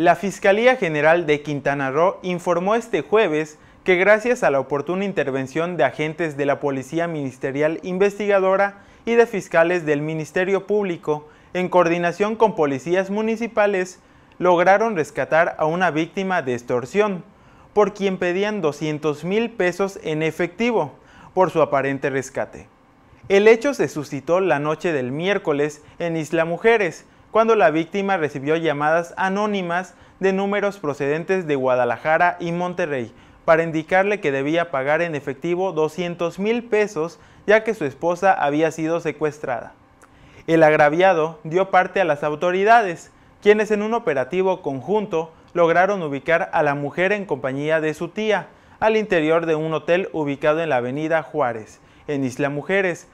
La Fiscalía General de Quintana Roo informó este jueves que gracias a la oportuna intervención de agentes de la Policía Ministerial Investigadora y de fiscales del Ministerio Público, en coordinación con policías municipales, lograron rescatar a una víctima de extorsión, por quien pedían 200 mil pesos en efectivo por su aparente rescate. El hecho se suscitó la noche del miércoles en Isla Mujeres, cuando la víctima recibió llamadas anónimas de números procedentes de Guadalajara y Monterrey para indicarle que debía pagar en efectivo 200 mil pesos ya que su esposa había sido secuestrada. El agraviado dio parte a las autoridades, quienes en un operativo conjunto lograron ubicar a la mujer en compañía de su tía al interior de un hotel ubicado en la avenida Juárez, en Isla Mujeres,